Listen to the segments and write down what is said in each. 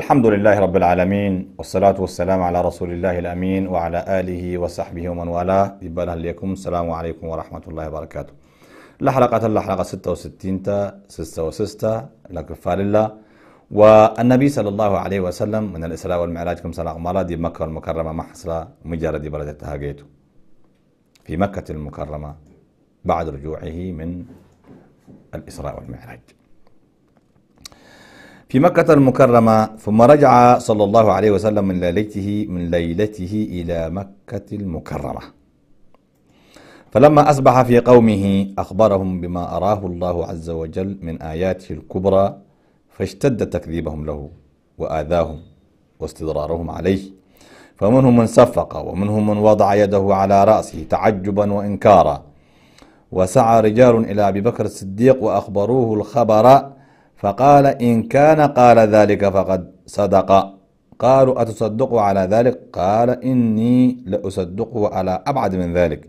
الحمد لله رب العالمين والصلاة والسلام على رسول الله الأمين وعلى آله وصحبه ومن والاه إبالا ليكم السلام عليكم ورحمة الله وبركاته لحلقة الحلقة 66 تا 66 لكفال الله والنبي صلى الله عليه وسلم من الإسراء والمعراج كم سنة الله دي مكة المكرمة محصلة مجرد بلد التهاجيته في مكة المكرمة بعد رجوعه من الإسراء والمعراج في مكة المكرمة ثم رجع صلى الله عليه وسلم من ليلته من ليلته إلى مكة المكرمة فلما أصبح في قومه أخبرهم بما أراه الله عز وجل من آياته الكبرى فاشتد تكذيبهم له وآذاهم واستضرارهم عليه فمنهم من صفق ومنهم من وضع يده على رأسه تعجبا وإنكارا وسعى رجال إلى أبي بكر الصديق وأخبروه الخبر فقال إن كان قال ذلك فقد صدق قالوا أتصدق على ذلك قال إني لأصدقه على أبعد من ذلك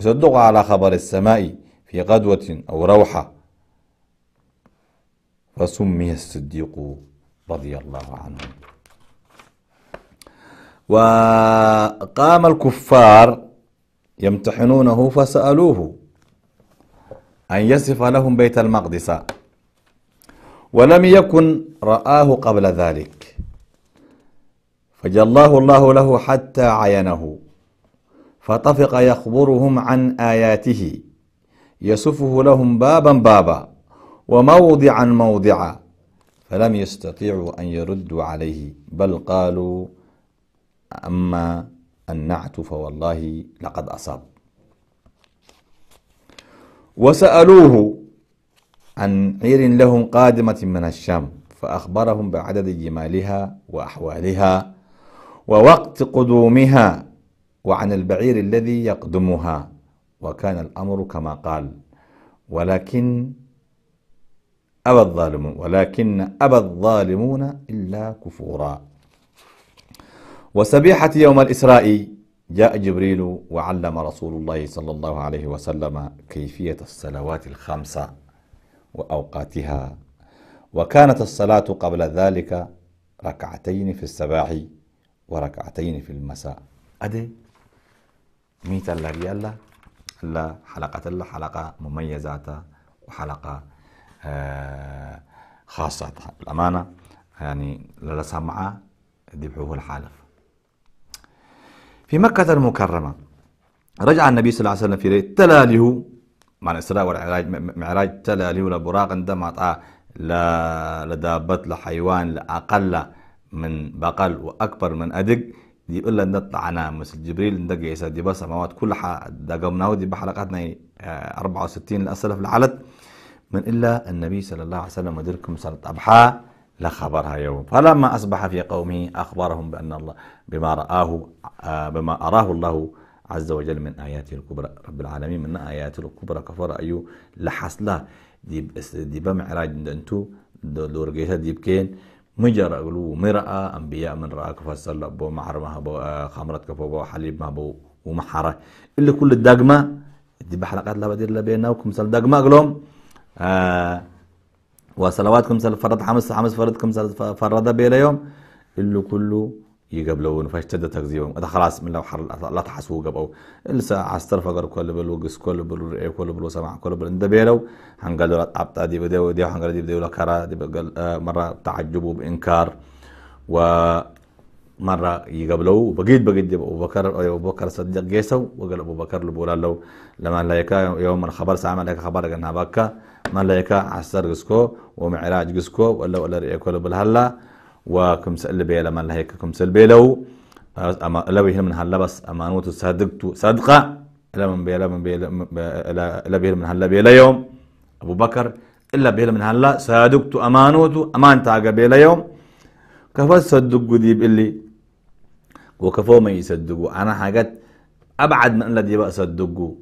أصدق على خبر السماء في غدوة أو روحة فسمي الصديق رضي الله عنه وقام الكفار يمتحنونه فسألوه أن يصف لهم بيت المقدس ولم يكن رآه قبل ذلك فجلاه الله له حتى عينه فطفق يخبرهم عن آياته يسفه لهم بابا بابا وموضعا موضعا فلم يستطيعوا أن يردوا عليه بل قالوا أما النعت فوالله لقد أصاب وسألوه عن عير لهم قادمة من الشام فأخبرهم بعدد جمالها وأحوالها ووقت قدومها وعن البعير الذي يقدمها وكان الأمر كما قال ولكن أبى الظالمون ولكن أبى الظالمون إلا كفورا وسبيحة يوم الإسراء جاء جبريل وعلم رسول الله صلى الله عليه وسلم كيفية الصلوات الخمسة وأوقاتها وكانت الصلاة قبل ذلك ركعتين في الصباح وركعتين في المساء أدي ميت الله ريال لا حلقة الله حلقة مميزة وحلقة آه، خاصة الأمانة يعني لا سمعة ذبحوه الحالف في مكة المكرمة رجع النبي صلى الله عليه وسلم في ليلة تلاله مع الإسراء والعراج معراج تلا لي ولا براق عندما لا لدابت لحيوان لأقل من بقل وأكبر من أدق دي إلا نطلعنا مثل جبريل ندق عيسى دي بس سماوات كلها دقمناه دي بحلقاتنا 64 آه، للاسف العلت من إلا النبي صلى الله عليه وسلم ودركم صارت ابحا لخبرها يوم فلما أصبح في قومه أخبرهم بأن الله بما رآه آه، بما أراه الله عز وجل من آياته الكبرى رب العالمين من آياته الكبرى كفر أيو لحصلة دي دي بمعراج دنتو دور دورجيها دي بكين مجرى قلو مرأة أنبياء من رأى كفر كفصل بو محر بو خمرة كفر بو حليب ما بو ومحرة اللي كل الدقمة دي بحلقات لا بدير لا بيننا وكم سال دقمة قلوم آه وصلواتكم سال فرد حمس حمس فردكم سال فرد بيلا يوم اللي كله يقبلون فاش تدا تغذيهم هذا خلاص من لو حر لا تحسوا قبوا لسا عستر فقر كل بلو جس كل بلو رئي كل بلو سمع كل بلو إن دبيرو هنقال له عبتا دي بديو دي هنقال دي بديو كرا دي بقل آه، مره تعجب وبانكار ومره يقبلوا بقيت بقيت ابو بكر ابو بكر صديق جيسو وقال ابو بكر لبولا لو لما لا يكا يوم الخبر سامع لايكا خبر انها بكا ما لا يكا عستر جسكو ومعراج قسكو ولا ولا رئي كل بل هلا وكم سأل بيلا من هيك كم سأل بيلو أما لو يهل من أما نوت صدقت صدقة إلا من بيلا من بيلا إلا بيلا من هلا بيلا يوم أبو بكر إلا بيلا من هلا صدقت أمانوت أمان تاجا بيلا يوم كفى صدق جديب اللي وكفوا ما يصدقوا أنا حاجات أبعد من الذي دي بقى صدقوا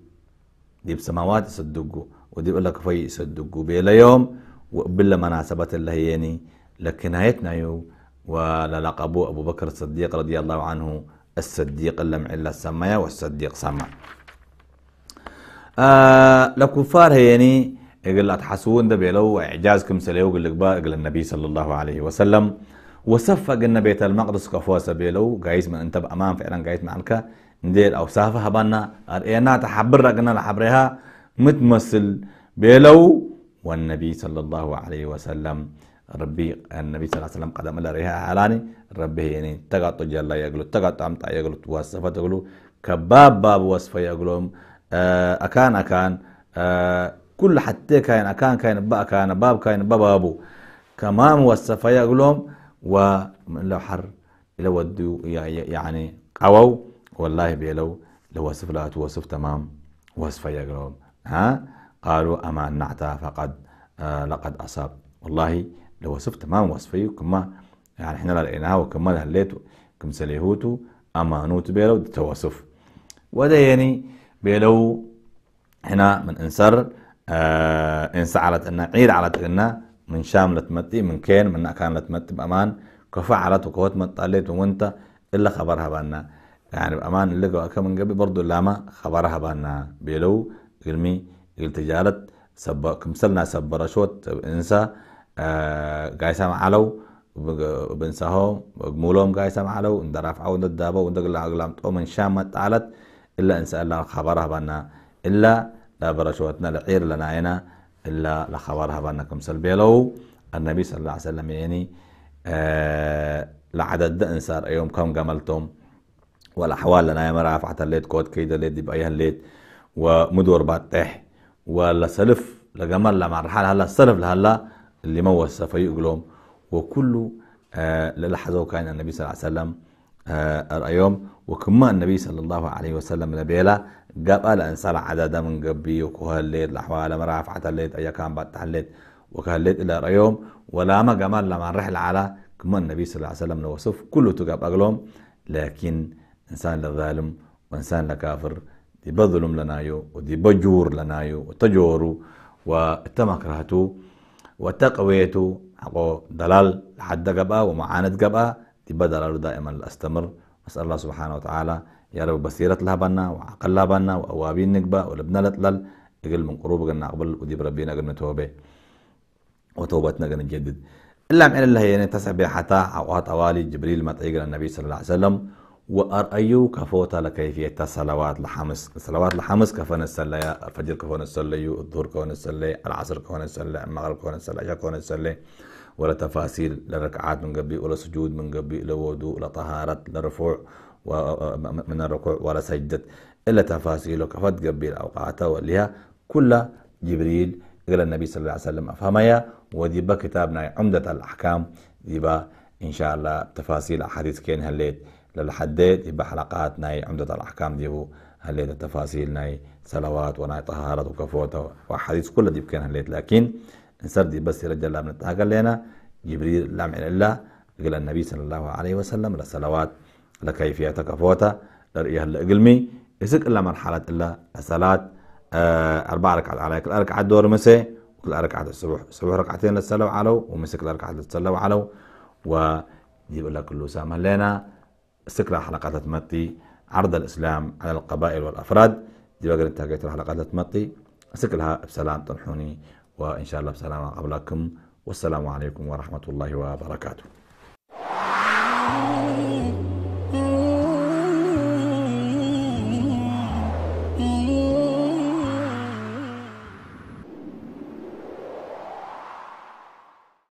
دي بسماوات صدقوا ودي بقول لك كفى صدقوا بيلا يوم وبلا مناسبة اللي يعني لكنايتنا وللقبه أبو بكر الصديق رضي الله عنه الصديق اللمع إلا السمايا والصديق سما آه لكفار هيني يعني يقول حسون ده بيلو إعجاز كم سليو قل لك قل النبي صلى الله عليه وسلم وصفق إن بيت المقدس كفوسة بيلو قايز من أنت بأمان فعلا قايز معك ندير أو سافة هبانا أرئينا إيه، تحبر قلنا لحبرها متمثل بيلو والنبي صلى الله عليه وسلم ربي النبي صلى الله عليه وسلم قدم الله ريها حلاني ربي يعني تقاطو جلا يقولوا تقاطو عمطا يقولوا توصفة تقلو كباب باب وصفة يقلوم آه أكان أكان آه كل حتى كان أكان كان باب كان باب كاين بابابو كما موصفة ومن ولو حر لو ودو يعني قوو والله بيلو لو وصف لا توصف تمام وصفة يقلوم ها قالوا أما نعتا فقد آه لقد أصاب والله لو وصفت ما تمام كما يعني احنا لقيناه وكما هليتو كم سليهوتو امانوت بيلو توصف وده يعني بيلو هنا من انسر آه انسى على ان عيد على تغنى من شام لتمتي من كين من كان لتمتي بامان كفعلت وكوت متاليت وانت الا خبرها بانا يعني بامان اللي كم من قبل برضه لاما خبرها بانا بيلو قلمي التجارة جالت سب كمسلنا سبرشوت انسى قاي سمع علو بنسهو بمولهم قاي سمع علو اندرافعو انددابو اندقل اقلامتهم ان شام متعلت إلا إن سأل الله خبرها بنا إلا لا برشوتنا لعير لنا هنا إلا لخبرها بنا كم سلبيلو النبي صلى الله عليه وسلم يعني آه لعدد انسار أيوم كم قملتم حوال لنا يا رافعت الليت كود كيدا الليت بأيها ليت ومدور باتح ولا سلف لجمال لمرحلة هلا سلف لهلا اللي ما وصف يقولهم وكل آه، للحظة كان النبي صلى الله عليه وسلم آه، الأيام وكما النبي صلى الله عليه وسلم لبيلا أن صار عدد من قبي وكوها الليل لحوال مرافع تليت أيا كان بعد تحليت وكوها الليل إلى الأيام ولا ما جمال لما رحل على كما النبي صلى الله عليه وسلم لوصف كله تقاب أقلهم لكن إنسان لظالم وإنسان لكافر دي بظلم لنايو ودي بجور لنايو وتجورو وتمكرهتو وتقويته حقه دلال لحد قبا ومعاند قبا تبقى دلاله دائما الأستمر أسأل الله سبحانه وتعالى يا رب بصيرة لها بنا وعقل لها بنا وأوابين نقبة ولبنا لتلل يقل من قروب قلنا قبل وديب ربينا قلنا توبة وتوبتنا قلنا نجدد إلا من الله يعني تسع بحتا عقوات أوالي جبريل ما تأيقل النبي صلى الله عليه وسلم وار وأرأيو كفوتا لكيفية الصلوات الحمس الصلوات الحمس كفن السلة الفجر كفن السلة الظهر كفن السلة العصر كفن السلة المغرب كفن السلة العشاء كفن السلة ولا تفاصيل للركعات من قبل ولا سجود من قبل ولا وضوء ولا طهارة للرفوع من الركوع ولا سجدة إلا تفاصيل كفت قبل أوقات وليها كل جبريل قال النبي صلى الله عليه وسلم يا وديبا كتابنا عمدة الأحكام ديبا إن شاء الله تفاصيل أحاديث كين هالليل للحداد يبقى حلقات ناي عمدة الأحكام هو هليت التفاصيل ناي صلوات وناي طهارة وكفوتة وحديث كل دي بكين هليت لكن سردي بس رجال الله من التاقل لنا جبريل لام إلى الله قال النبي صلى الله عليه وسلم للصلوات لكيفية كفوتة لرئيها الإقلمي يسك إلا مرحلة إلا الصلاة آه، أربع ركعات عليك الأركعة دور مسي وكل أركعة الصبح الصبح ركعتين للصلاة على ومسك الأركعة للصلاة وعلو ويقول لك كل سامح لنا استقراء حلقات التمطي عرض الإسلام على القبائل والأفراد دي بقى انتهيت حلقات التمطي أستقلها بسلام طرحوني وإن شاء الله بسلام قبلكم والسلام عليكم ورحمة الله وبركاته